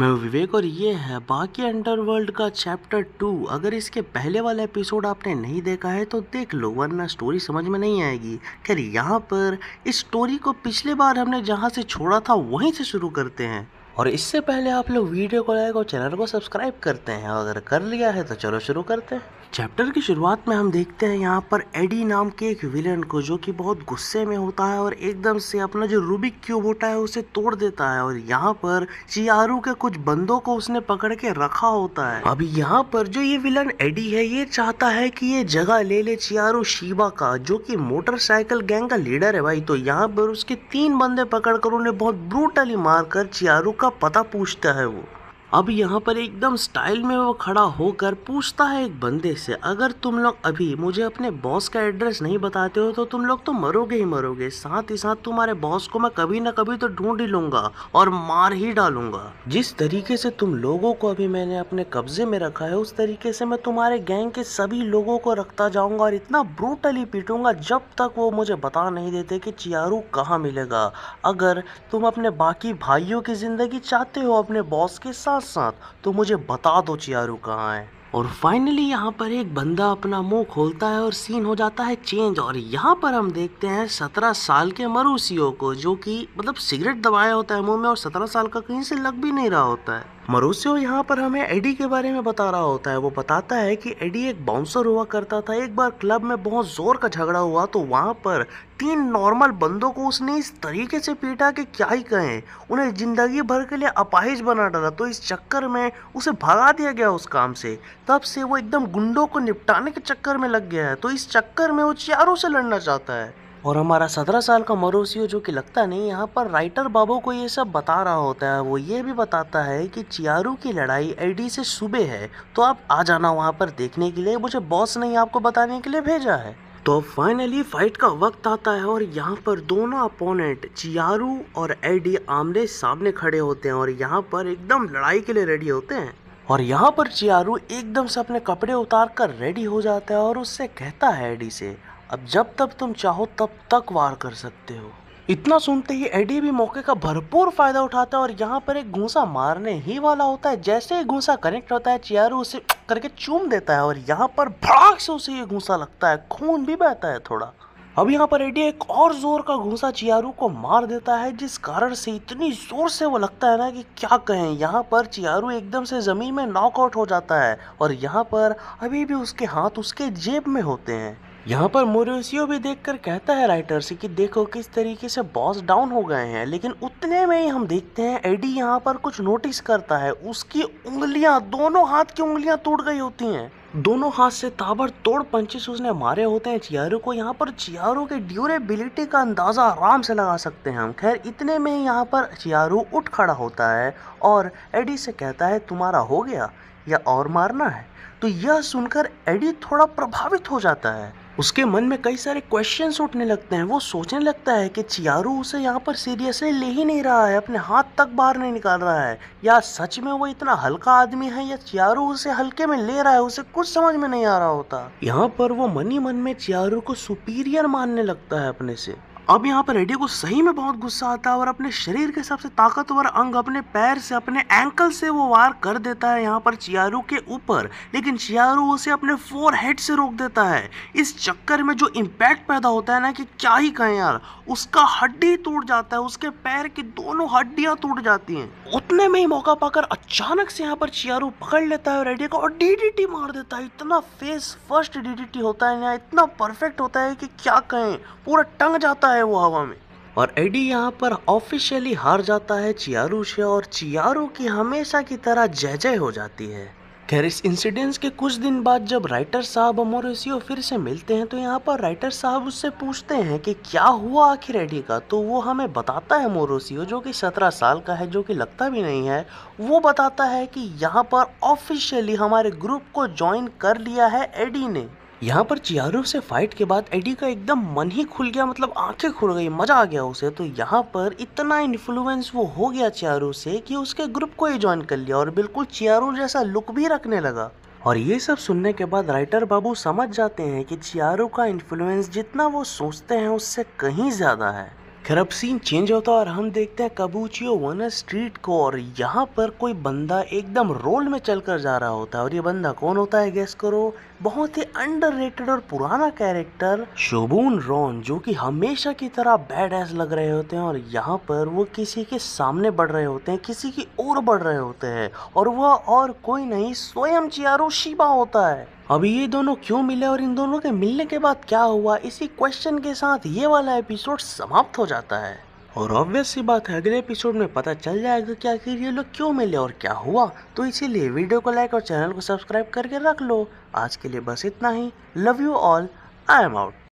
मैं विवेक और ये है बाकी अंडरवर्ल्ड का चैप्टर टू अगर इसके पहले वाला एपिसोड आपने नहीं देखा है तो देख लो वरना स्टोरी समझ में नहीं आएगी खैर यहाँ पर इस स्टोरी को पिछले बार हमने जहाँ से छोड़ा था वहीं से शुरू करते हैं और इससे पहले आप लोग वीडियो को लाइक और चैनल को सब्सक्राइब करते हैं अगर कर लिया है तो चलो शुरू करते हैं चैप्टर की शुरुआत में हम देखते हैं यहाँ पर एडी नाम के एक विलन को जो कि बहुत गुस्से में होता है और एकदम से अपना जो रूबिक क्यूब होता है उसे तोड़ देता है और यहाँ पर चियारू के कुछ बंदों को उसने पकड़ के रखा होता है अब यहाँ पर जो ये विलन एडी है ये चाहता है कि ये जगह ले ले चियारू शिबा का जो की मोटरसाइकिल गैंग का लीडर है भाई तो यहाँ पर उसके तीन बंदे पकड़ कर उन्हें बहुत ब्रूटली मारकर चियारू का पता पूछता है वो अब यहाँ पर एकदम स्टाइल में वो खड़ा होकर पूछता है एक बंदे से अगर तुम लोग अभी मुझे अपने बॉस का एड्रेस नहीं बताते हो तो तुम लोग तो मरोगे ही मरोगे साथ ही साथ तुम्हारे बॉस को मैं कभी ना कभी तो ढूंढ ही लूंगा और मार ही डालूंगा जिस तरीके से तुम लोगों को अभी मैंने अपने कब्जे में रखा है उस तरीके से मैं तुम्हारे गैंग के सभी लोगों को रखता जाऊंगा और इतना ब्रूटली पीटूंगा जब तक वो मुझे बता नहीं देते कि चियारू कहाँ मिलेगा अगर तुम अपने बाकी भाइयों की जिंदगी चाहते हो अपने बॉस के साथ साथ साथ तो मुझे बता दो चियारू कहाँ है और फाइनली यहाँ पर एक बंदा अपना मुंह खोलता है और सीन हो जाता है चेंज और यहाँ पर हम देखते हैं सत्रह साल के मरूसियों को जो कि मतलब सिगरेट दबाया होता है मुंह में और सत्रह साल का कहीं से लग भी नहीं रहा होता है मरूसियो यहाँ पर हमें एडी के बारे में बता रहा होता है वो बताता है कि एडी एक बाउंसर हुआ करता था एक बार क्लब में बहुत जोर का झगड़ा हुआ तो वहाँ पर तीन नॉर्मल बंदों को उसने इस तरीके से पीटा कि क्या ही कहें उन्हें ज़िंदगी भर के लिए अपाहिज बना डाला तो इस चक्कर में उसे भगा दिया गया उस काम से तब से वो एकदम गुंडों को निपटाने के चक्कर में लग गया है तो इस चक्कर में वो चारों से लड़ना चाहता है और हमारा सत्रह साल का मरोसियो जो कि लगता नहीं यहाँ पर राइटर बाबू को ये सब बता रहा होता है वो ये भी बताता है कि चियारू की लड़ाई एडी से सुबह है तो आप आ जाना वहाँ पर देखने के लिए मुझे बॉस ने आपको बताने के लिए भेजा है तो फाइनली फाइट का वक्त आता है और यहाँ पर दोनों अपोनेंट चियारू और एडी आमने सामने खड़े होते हैं और यहाँ पर एकदम लड़ाई के लिए रेडी होते हैं और यहाँ पर चियारू एकदम से अपने कपड़े उतार कर रेडी हो जाता है और उससे कहता है एडी से अब जब तक तुम चाहो तब तक वार कर सकते हो इतना सुनते ही एडी भी मौके का भरपूर फायदा उठाता है और यहाँ पर एक घूसा मारने ही वाला होता है जैसे ही घूसा कनेक्ट होता है चियारू उसे करके चूम देता है और यहाँ पर भाग से उसे ये घूसा लगता है खून भी बहता है थोड़ा अब यहाँ पर एडी एक और जोर का घूसा चियारू को मार देता है जिस कारण से इतनी जोर से वो लगता है ना कि क्या कहें यहाँ पर चियारू एकदम से ज़मीन में नॉकआउट हो जाता है और यहाँ पर अभी भी उसके हाथ उसके जेब में होते हैं यहाँ पर मोरूसियो भी देखकर कहता है राइटर से कि देखो किस तरीके से बॉस डाउन हो गए हैं लेकिन उतने में ही हम देखते हैं एडी यहाँ पर कुछ नोटिस करता है उसकी उंगलियां दोनों हाथ की उंगलियां टूट गई होती हैं दोनों हाथ से ताबड़ तोड़ पंचेस उसने मारे होते हैं चियारो को यहाँ पर चियारो के ड्यूरेबिलिटी का अंदाज़ा आराम से लगा सकते हैं हम खैर इतने में ही यहाँ पर चियारो उठ खड़ा होता है और एडी से कहता है तुम्हारा हो गया या और मारना है तो यह सुनकर एडी थोड़ा प्रभावित हो जाता है उसके मन में कई सारे क्वेश्चंस उठने लगते हैं वो सोचने लगता है कि चियारू उसे यहाँ पर सीरियसली ले ही नहीं रहा है अपने हाथ तक बाहर नहीं निकाल रहा है या सच में वो इतना हल्का आदमी है या चियारू उसे हल्के में ले रहा है उसे कुछ समझ में नहीं आ रहा होता यहाँ पर वो मनी मन में चियारू को सुपीरियर मानने लगता है अपने से अब यहाँ पर रेडियो को सही में बहुत गुस्सा आता है और अपने शरीर के सबसे ताकतवर अंग अपने पैर से अपने एंकल से वो वार कर देता है यहाँ पर चियारू के ऊपर लेकिन चियारू उसे अपने फोर हेड से रोक देता है इस चक्कर में जो इम्पैक्ट पैदा होता है ना कि क्या ही कहें यार उसका हड्डी टूट जाता है उसके पैर की दोनों हड्डियाँ टूट जाती हैं उतने में ही मौका पाकर अचानक से यहाँ पर चियारू पकड़ लेता है रेडियो को और डी मार देता है इतना फेस फर्स्ट डी होता है यहाँ इतना परफेक्ट होता है कि क्या कहें पूरा टंग जाता है है वो हवा में और एडी यहाँ पर ऑफिशियली हार जाता है चियारू से और चियारू की हमेशा की तरह जय जय हो जाती है खैर इस इंसिडेंस के कुछ दिन बाद जब राइटर साहब अमोरेसियो फिर से मिलते हैं तो यहाँ पर राइटर साहब उससे पूछते हैं कि क्या हुआ आखिर एडी का तो वो हमें बताता है मोरोसियो जो कि सत्रह साल का है जो कि लगता भी नहीं है वो बताता है कि यहाँ पर ऑफिशियली हमारे ग्रुप को ज्वाइन कर लिया है एडी ने यहाँ पर चियारू से फाइट के बाद एडी का एकदम मन ही खुल गया मतलब आंखें खुल गई मज़ा आ गया उसे तो यहाँ पर इतना इन्फ्लुएंस वो हो गया चियारू से कि उसके ग्रुप को ही ज्वाइन कर लिया और बिल्कुल चियारू जैसा लुक भी रखने लगा और ये सब सुनने के बाद राइटर बाबू समझ जाते हैं कि चियारू का इन्फ्लुएंस जितना वो सोचते हैं उससे कहीं ज़्यादा है खैर अब सीन चेंज होता है और हम देखते हैं कबूचियो वन स्ट्रीट को और यहाँ पर कोई बंदा एकदम रोल में चलकर जा रहा होता है और ये बंदा कौन होता है गैस करो बहुत ही अंडररेटेड और पुराना कैरेक्टर शोबून रॉन जो कि हमेशा की तरह बैड एस लग रहे होते हैं और यहाँ पर वो किसी के सामने बढ़ रहे होते हैं किसी की ओर बढ़ रहे होते हैं और वह और कोई नहीं स्वयं चियारो शिबा होता है अब ये दोनों क्यों मिले और इन दोनों के मिलने के बाद क्या हुआ इसी क्वेश्चन के साथ ये वाला एपिसोड समाप्त हो जाता है और ऑब्वियस सी बात है अगले एपिसोड में पता चल जाएगा कि आखिर ये लोग क्यों मिले और क्या हुआ तो इसीलिए वीडियो को लाइक और चैनल को सब्सक्राइब करके रख लो आज के लिए बस इतना ही love you all I am out